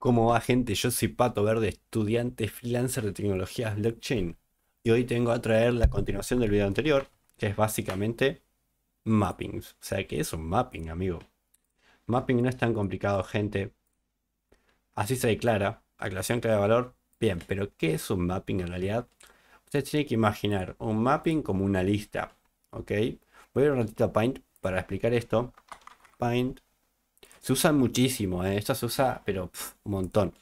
¿Cómo va gente? Yo soy Pato Verde, estudiante freelancer de tecnologías blockchain. Y hoy tengo a traer la continuación del video anterior, que es básicamente mappings. O sea, que es un mapping, amigo? Mapping no es tan complicado, gente. Así se declara. Aclaración clave de valor. Bien, pero ¿qué es un mapping en realidad? Usted tiene que imaginar un mapping como una lista. ¿Ok? Voy a ir un ratito a Paint para explicar esto. Paint se usa muchísimo, ¿eh? esta se usa, pero un montón.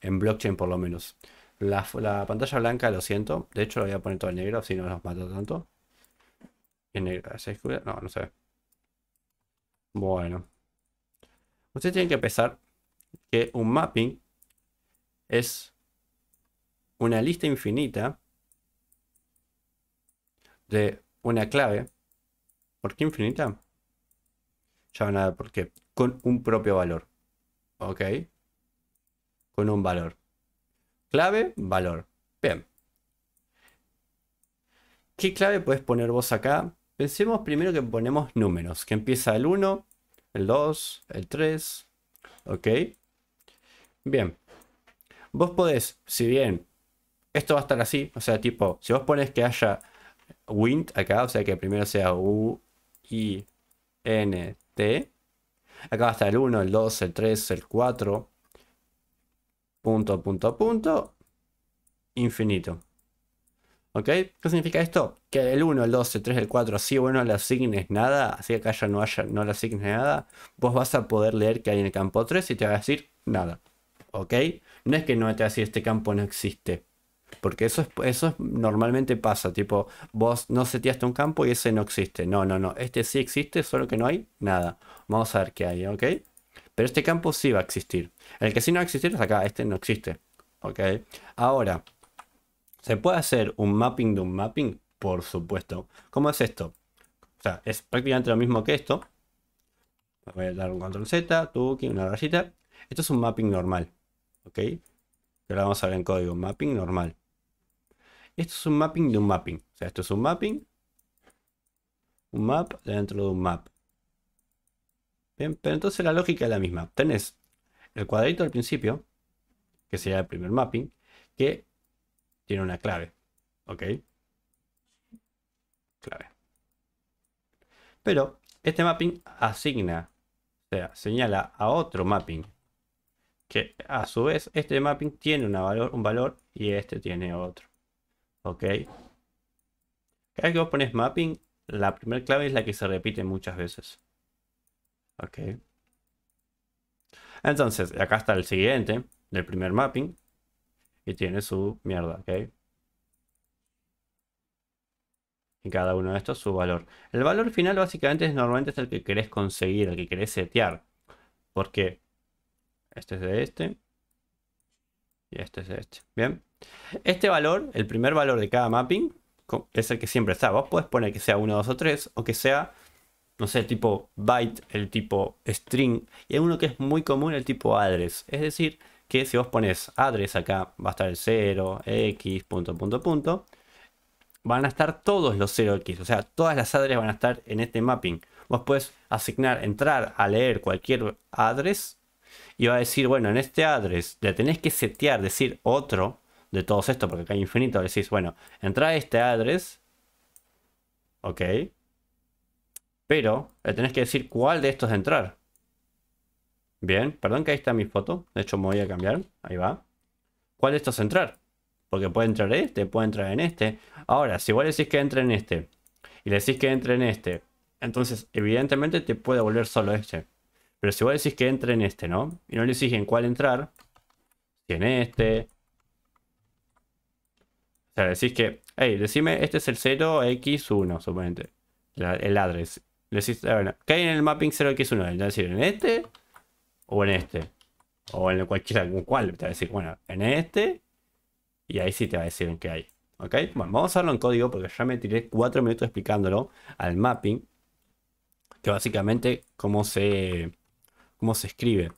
En blockchain por lo menos. La, pantalla blanca, lo siento. De hecho, lo voy a poner todo en negro, si no nos mata tanto. En negro, ¿se No, no se ve. Bueno. Ustedes tienen que pensar que un mapping es una lista infinita de una clave. ¿Por qué infinita? Ya van a ver por qué con un propio valor. ¿Ok? Con un valor. Clave, valor. Bien. ¿Qué clave puedes poner vos acá? Pensemos primero que ponemos números, que empieza el 1, el 2, el 3. ¿Ok? Bien. Vos podés, si bien esto va a estar así, o sea, tipo, si vos pones que haya wind acá, o sea, que primero sea u, i, n, t, Acá va a estar el 1, el 2, el 3, el 4. Punto, punto, punto. Infinito. ¿Ok? ¿Qué significa esto? Que el 1, el 2, el 3, el 4, así no le asignes nada, así acá ya no, haya, no le asignes nada, vos vas a poder leer que hay en el campo 3 y te va a decir nada. ¿Ok? No es que no te así este campo no existe. Porque eso, es, eso normalmente pasa, tipo, vos no seteaste un campo y ese no existe. No, no, no, este sí existe, solo que no hay nada. Vamos a ver qué hay, ¿ok? Pero este campo sí va a existir. El que sí no va a existir es acá, este no existe. ¿Ok? Ahora, ¿se puede hacer un mapping de un mapping? Por supuesto. ¿Cómo es esto? O sea, es prácticamente lo mismo que esto. Voy a dar un control Z, tuki, una rayita. Esto es un mapping normal. ¿Ok? pero vamos a ver en código. Mapping normal. Esto es un mapping de un mapping. O sea, esto es un mapping. Un map dentro de un map. Bien, pero entonces la lógica es la misma. Tenés el cuadrito al principio, que sería el primer mapping, que tiene una clave. ¿Ok? Clave. Pero este mapping asigna, o sea, señala a otro mapping, que a su vez este mapping tiene una valor, un valor y este tiene otro. Ok. Cada vez que vos pones mapping, la primera clave es la que se repite muchas veces. Ok. Entonces, acá está el siguiente, del primer mapping. Y tiene su mierda, ok. Y cada uno de estos su valor. El valor final básicamente es normalmente es el que querés conseguir, el que querés setear. Porque este es de este, y este es este. Bien. Este valor, el primer valor de cada mapping, es el que siempre está. Vos podés poner que sea 1, 2 o 3 o que sea, no sé, tipo byte, el tipo string. Y hay uno que es muy común, el tipo address. Es decir, que si vos pones address acá, va a estar el 0, x, punto, punto, punto. Van a estar todos los 0x, o sea, todas las address van a estar en este mapping. Vos puedes asignar, entrar a leer cualquier address y va a decir, bueno, en este address le tenés que setear, decir otro de todos estos, porque acá hay infinito, decís, bueno, entra a este address, ok, pero le tenés que decir cuál de estos entrar. Bien, perdón que ahí está mi foto, de hecho me voy a cambiar, ahí va. ¿Cuál de estos entrar? Porque puede entrar este, puede entrar en este. Ahora, si vos decís que entre en este, y le decís que entre en este, entonces evidentemente te puede volver solo este. Pero si vos decís que entre en este, ¿no? Y no le decís en cuál entrar. Si en este. O sea, decís que, hey, decime, este es el 0x1, suponente. el address. Decís, ah, bueno, ¿qué hay en el mapping 0x1? decir, ¿en este? ¿O en este? O en cualquiera, cual. Te va a decir, bueno, en este. Y ahí sí te va a decir en qué hay. ¿Ok? Bueno, vamos a hacerlo en código porque ya me tiré 4 minutos explicándolo al mapping. Que básicamente cómo se ¿Cómo se escribe?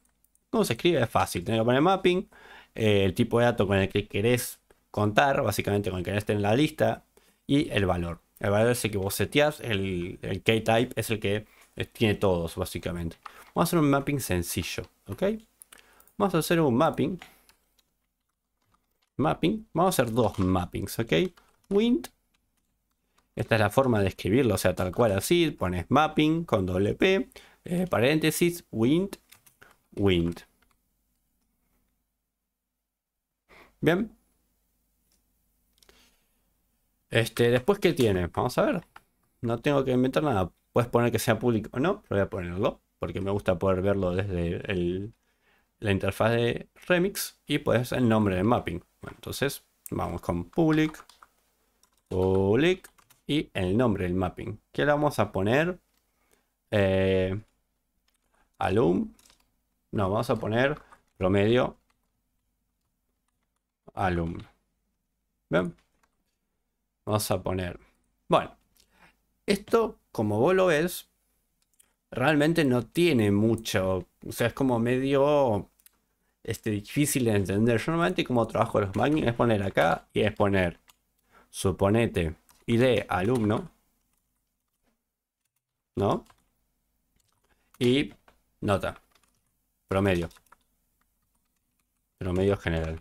¿Cómo se escribe? Es fácil. Tenés que poner mapping, eh, el tipo de dato con el que querés contar, básicamente con el que esté en la lista, y el valor. El valor es el que vos seteás, el, el type es el que eh, tiene todos, básicamente. Vamos a hacer un mapping sencillo, ¿ok? Vamos a hacer un mapping. Mapping. Vamos a hacer dos mappings, ¿ok? Wind. Esta es la forma de escribirlo, o sea, tal cual así. Pones mapping con doble P. Eh, paréntesis, wind, wind. Bien. Este, después, que tiene? Vamos a ver. No tengo que inventar nada. Puedes poner que sea público o no, voy a ponerlo porque me gusta poder verlo desde el, la interfaz de Remix y pues el nombre de mapping. entonces vamos con public, public y el nombre del mapping. Que le vamos a poner eh, alum. No, vamos a poner promedio alum. ¿Ven? Vamos a poner... Bueno, esto, como vos lo ves, realmente no tiene mucho. O sea, es como medio este, difícil de entender. Yo normalmente como trabajo los máquinas es poner acá y es poner, suponete, ID alumno. ¿No? Y Nota. Promedio. Promedio general.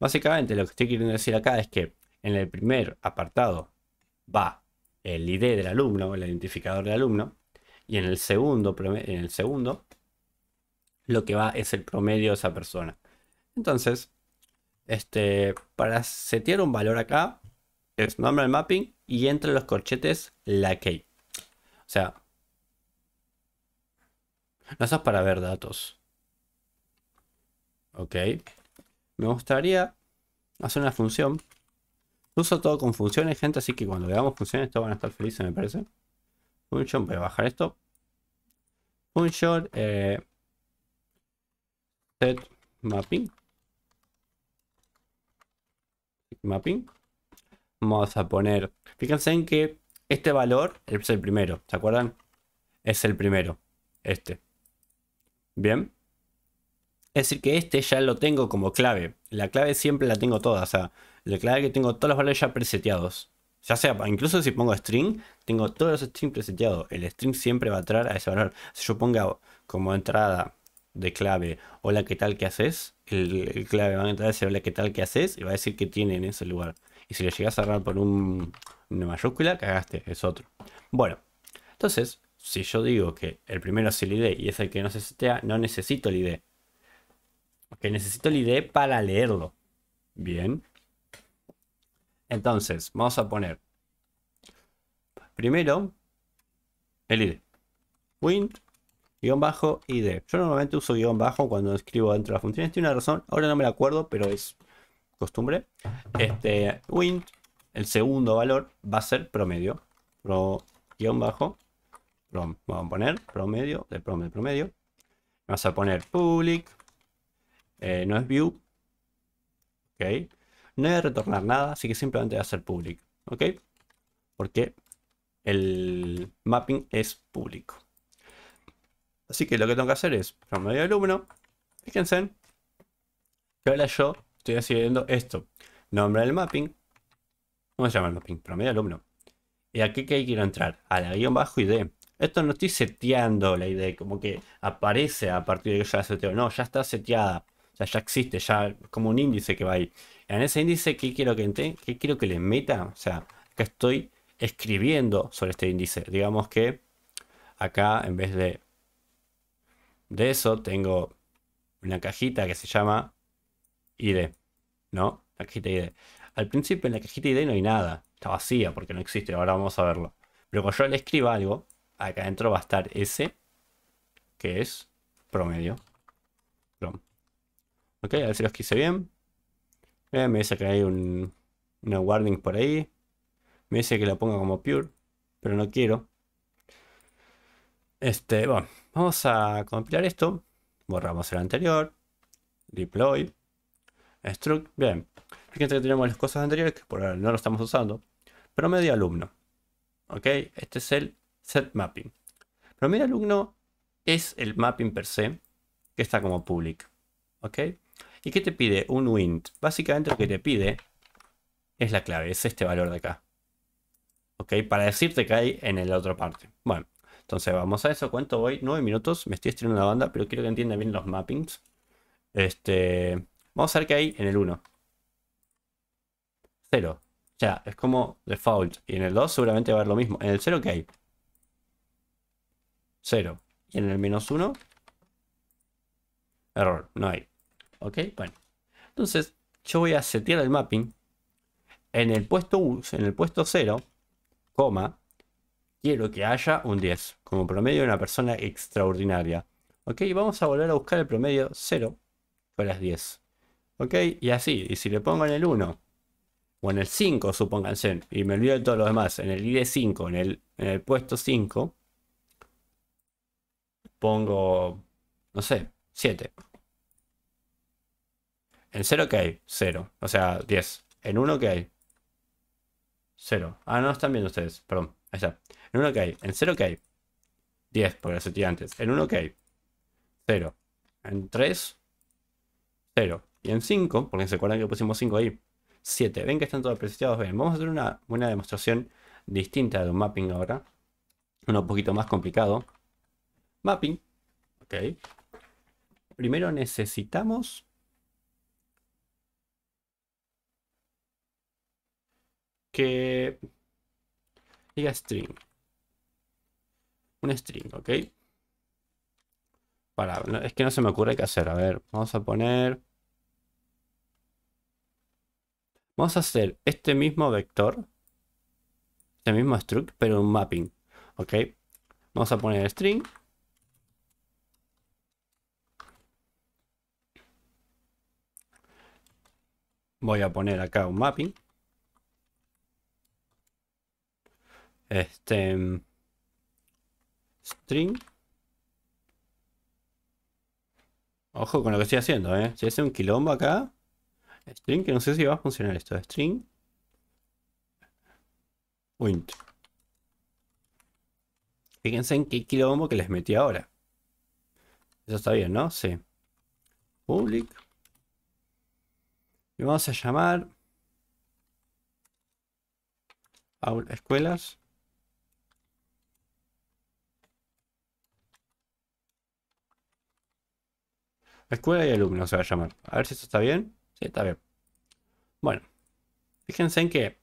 Básicamente lo que estoy queriendo decir acá es que en el primer apartado va el ID del alumno, el identificador del alumno, y en el segundo, en el segundo lo que va es el promedio de esa persona. Entonces, este, para setear un valor acá, es del mapping y entre los corchetes la key. O sea, las dos para ver datos. Ok. Me gustaría hacer una función. Uso todo con funciones, gente, así que cuando le damos funciones todos van a estar felices, me parece. Function, voy a bajar esto. Function, eh, set mapping. Mapping. Vamos a poner, fíjense en que este valor es el primero, ¿se acuerdan? Es el primero, este. Bien. Es decir, que este ya lo tengo como clave. La clave siempre la tengo toda. O sea, la clave que tengo todos los valores ya preseteados. Ya sea, incluso si pongo string, tengo todos los strings preseteados. El string siempre va a entrar a ese valor. Si yo ponga como entrada de clave, hola, ¿qué tal que haces? El, clave va a entrar a decir hola, ¿qué tal que haces? Y va a decir que tiene en ese lugar. Y si le llegas a cerrar por un, una mayúscula, cagaste, es otro. Bueno, entonces, si yo digo que el primero es el ID y es el que no se setea, no necesito el ID. Porque necesito el ID para leerlo. Bien. Entonces, vamos a poner primero el ID. wind guión bajo ID. Yo normalmente uso guión bajo cuando escribo dentro de las funciones. Tiene una razón, ahora no me la acuerdo, pero es costumbre. Este win, el segundo valor va a ser promedio. Pro guión bajo vamos a poner promedio, de promedio. Vamos a poner public, eh, no es view, ok. No voy a retornar nada, así que simplemente voy a hacer public, ok. Porque el mapping es público. Así que lo que tengo que hacer es promedio alumno, fíjense, que ahora yo estoy haciendo esto. Nombre del mapping, vamos se llama el mapping? Promedio alumno. Y aquí que quiero entrar, a la guión bajo y D. Esto no estoy seteando la idea, como que aparece a partir de que yo la seteo. No, ya está seteada. O sea, ya existe, ya como un índice que va ahí. En ese índice, ¿qué quiero que ¿Qué quiero que le meta? O sea, que estoy escribiendo sobre este índice. Digamos que acá en vez de, de eso tengo una cajita que se llama ID. ¿No? La cajita ID. Al principio en la cajita ID no hay nada. Está vacía porque no existe. Ahora vamos a verlo. Pero cuando yo le escriba algo, acá adentro va a estar ese, que es promedio. Ok, a ver si los quise bien. Eh, me dice que hay un, warning por ahí. Me dice que lo ponga como pure, pero no quiero. Este, bueno, vamos a compilar esto. Borramos el anterior. Deploy. Struct. Bien. Fíjense que tenemos las cosas anteriores que por ahora no lo estamos usando. Promedio alumno. Ok, este es el set mapping. Pero alumno es el mapping per se, que está como public. ¿Ok? ¿Y qué te pide? Un wint. Básicamente lo que te pide es la clave, es este valor de acá. ¿Ok? Para decirte que hay en la otra parte. Bueno, entonces vamos a eso. Cuento voy? 9 minutos. Me estoy estirando la banda, pero quiero que entiendan bien los mappings. Este, vamos a ver qué hay en el 1. 0. Ya, es como default. Y en el 2 seguramente va a haber lo mismo. En el 0, ¿qué hay? 0. Y en el menos 1, error, no hay. ¿Ok? Bueno. Entonces, yo voy a setear el mapping en el puesto, en el puesto 0, coma, quiero que haya un 10, como promedio de una persona extraordinaria. ¿Ok? Vamos a volver a buscar el promedio 0 con las 10. ¿Ok? Y así, y si le pongo en el 1, o en el 5, supónganse, y me olvido de todos los demás, en el ID 5, en el, en el puesto 5, pongo, no sé, 7. En 0 que hay, 0. O sea, 10. En 1 que hay, 0. Ah, no están viendo ustedes, perdón. Ahí está. En 1 que hay, en 0 que hay, 10, porque lo sentía antes. En 1 que hay, 0. En 3, 0. Y en 5, porque se acuerdan que pusimos 5 ahí, 7. Ven que están todos apreciados. bien vamos a hacer una, una demostración distinta de un mapping ahora. Uno un poquito más complicado. Mapping. Ok. Primero necesitamos... Que diga string. Un string, ¿ok? Para, es que no se me ocurre qué hacer. A ver, vamos a poner... Vamos a hacer este mismo vector, este mismo struct, pero un mapping, ¿ok? Vamos a poner string Voy a poner acá un mapping. Este mm, string. Ojo con lo que estoy haciendo, ¿eh? Si hace un quilombo acá. String, que no sé si va a funcionar esto. String. point Fíjense en qué quilombo que les metí ahora. Eso está bien, ¿no? Sí. Public. Y vamos a llamar escuelas. Escuela y alumnos se va a llamar. A ver si esto está bien. Sí, está bien. Bueno, fíjense en que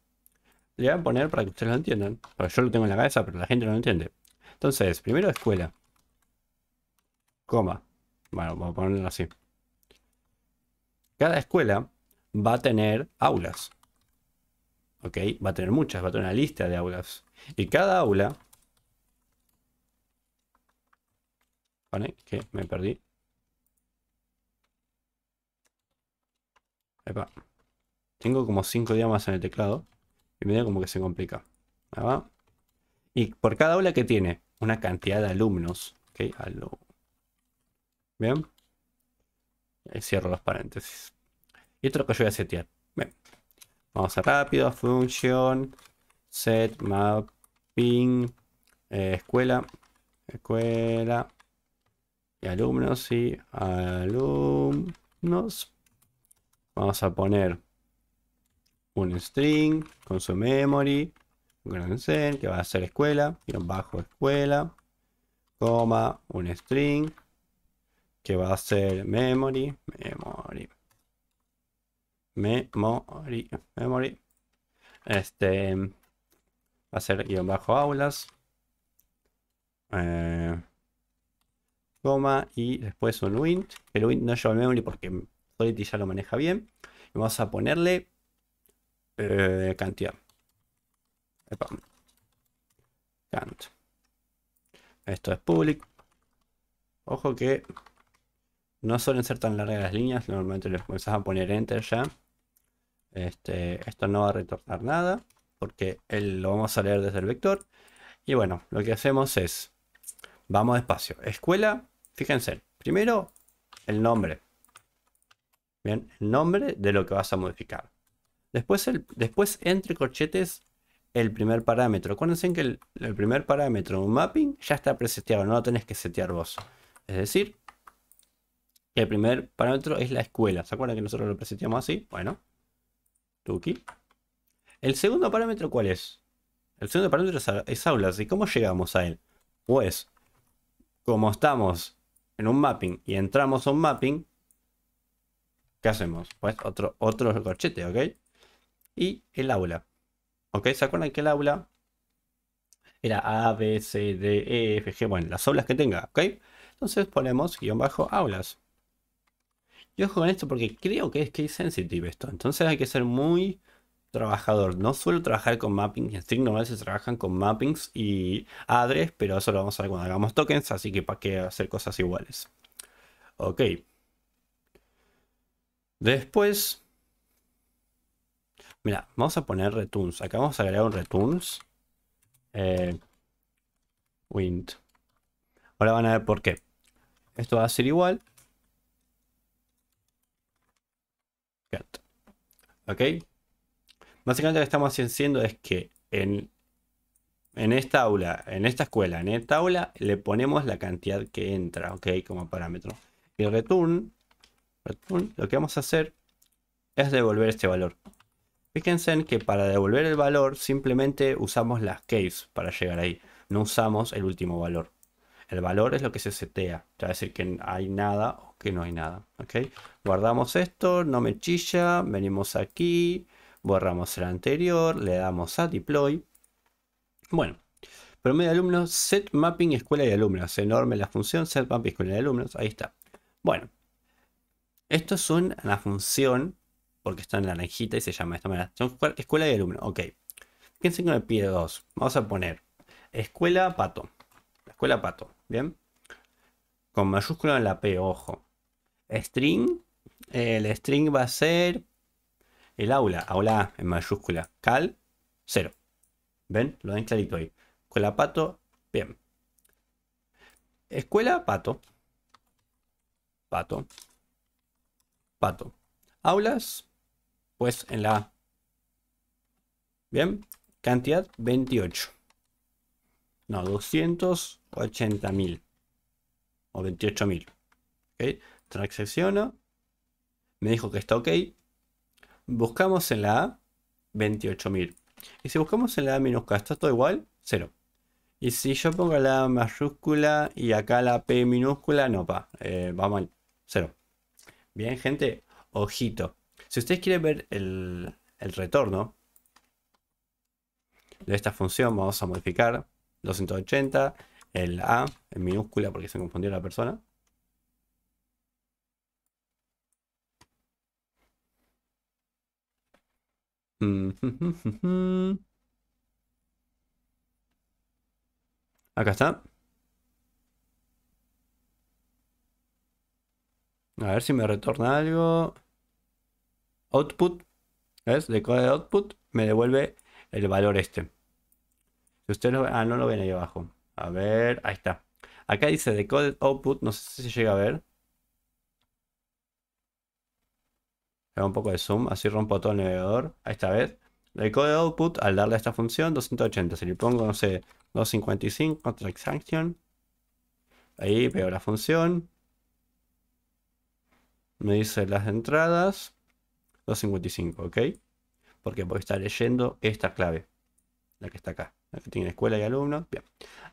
le voy a poner para que ustedes lo entiendan. Porque yo lo tengo en la cabeza, pero la gente no lo entiende. Entonces, primero escuela. Coma. Bueno, vamos a ponerlo así. Cada escuela va a tener aulas. ¿Ok? Va a tener muchas, va a tener una lista de aulas. Y cada aula... ¿Vale? Que me perdí. Tengo como 5 más en el teclado. Y me da como que se complica. Y por cada aula que tiene una cantidad de alumnos. ¿Ok? algo Bien. Eh, cierro los paréntesis. Y esto que yo voy a setear. Bien. Vamos a rápido, Función. set mapping, eh, escuela, escuela, y alumnos, y alumnos. Vamos a poner un string con su memory, un que va a ser escuela, y un bajo escuela, coma, un string, que va a ser memory, memory. Memory, Este va a ser guión bajo aulas. Eh, coma y después un wint. El wind no lleva memory porque Solidity ya lo maneja bien. vamos a ponerle eh, cantidad. Esto es public. Ojo que no suelen ser tan largas las líneas, normalmente les comenzás a poner enter ya. Este, esto no va a retornar nada porque lo vamos a leer desde el vector. Y bueno, lo que hacemos es, vamos despacio. Escuela, fíjense, primero el nombre. Bien, el nombre de lo que vas a modificar. Después, el, después entre corchetes, el primer parámetro. Acuérdense que el, primer parámetro, un mapping, ya está preseteado, no lo tenés que setear vos. Es decir, el primer parámetro es la escuela. ¿Se acuerdan que nosotros lo preseteamos así? Bueno, ¿El segundo parámetro cuál es? El segundo parámetro es, aulas. ¿Y cómo llegamos a él? Pues, como estamos en un mapping y entramos a un mapping, ¿qué hacemos? Pues otro, otro corchete, ¿ok? Y el aula. ¿Ok? ¿Se acuerdan que el aula era A, B, C, D, E, F, G? Bueno, las aulas que tenga, ¿ok? Entonces ponemos guión bajo aulas. Yo ojo con esto porque creo que es case sensitive esto. Entonces hay que ser muy trabajador. No suelo trabajar con mappings. En String normal se trabajan con mappings y address, pero eso lo vamos a ver cuando hagamos tokens, así que para qué hacer cosas iguales. Ok. Después. Mira, vamos a poner returns. Acá vamos a agregar un returns. Eh, wind. Ahora van a ver por qué. Esto va a ser igual ¿Ok? Básicamente lo que estamos haciendo es que en, en esta aula, en esta escuela, en esta aula, le ponemos la cantidad que entra, ¿ok? Como parámetro. Y return, return lo que vamos a hacer es devolver este valor. Fíjense en que para devolver el valor simplemente usamos las case para llegar ahí. No usamos el último valor. El valor es lo que se setea. Es decir que hay nada que no hay nada. ¿ok? Guardamos esto, no me chilla, venimos aquí, borramos el anterior, le damos a deploy. Bueno, promedio de alumnos, set mapping escuela de alumnos. Enorme la función set mapping escuela de alumnos, ahí está. Bueno, esto es una función, porque está en la naranjita y se llama de esta manera. Escuela de alumnos, ok. Piensen con me pide dos, Vamos a poner escuela pato. Escuela pato, ¿bien? Con mayúscula en la P, ojo string. El string va a ser el aula, aula en mayúscula, cal cero ¿Ven? Lo ven clarito ahí. Escuela pato, bien. Escuela pato. Pato. Pato. Aulas, pues en la... Bien. Cantidad 28. No, 280.000. O 28.000. ¿Okay? Transacciono. Me dijo que está ok. Buscamos en la A 28.000. Y si buscamos en la A minúscula, ¿está todo igual? Cero. Y si yo pongo la A mayúscula y acá la P minúscula, no eh, va. Eh, mal. Cero. Bien, gente. Ojito. Si ustedes quieren ver el, el retorno de esta función, vamos a modificar 280, el A en minúscula porque se confundió la persona. Acá está. A ver si me retorna algo. Output. ¿Ves? Decode output. Me devuelve el valor este. Si ustedes lo Ah, no lo ven ahí abajo. A ver. Ahí está. Acá dice decode output. No sé si llega a ver. un poco de zoom, así rompo todo el navegador, a esta vez El code output, al darle a esta función, 280. Si le pongo, no sé, 255, transaction. Ahí veo la función. Me dice las entradas. 255, ¿ok? Porque voy a estar leyendo esta clave. La que está acá. La que tiene escuela y alumnos Bien.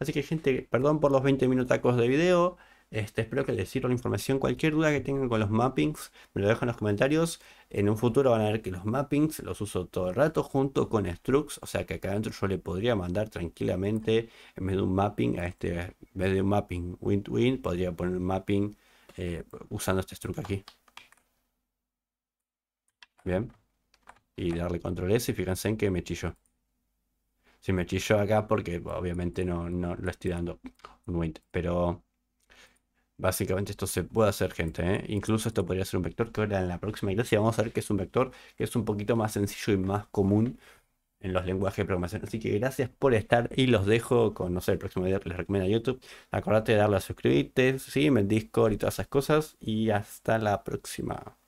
Así que gente, perdón por los 20 minutacos de video. Este, espero que les sirva la información. Cualquier duda que tengan con los mappings, me lo dejo en los comentarios. En un futuro van a ver que los mappings los uso todo el rato junto con structs O sea que acá adentro yo le podría mandar tranquilamente, en vez de un mapping, a este, en vez de un mapping win-win, podría poner un mapping eh, usando este Strux aquí. Bien. Y darle control S y fíjense en que me chilló. Si me chilló acá porque obviamente no, no lo estoy dando un win. Pero Básicamente esto se puede hacer, gente. ¿eh? Incluso esto podría ser un vector que ahora en la próxima iglesia vamos a ver que es un vector que es un poquito más sencillo y más común en los lenguajes de programación. Así que gracias por estar y los dejo con, no sé, el próximo video que les recomiendo a YouTube. Acordate de darle a suscribirte, sí en Discord y todas esas cosas. Y hasta la próxima.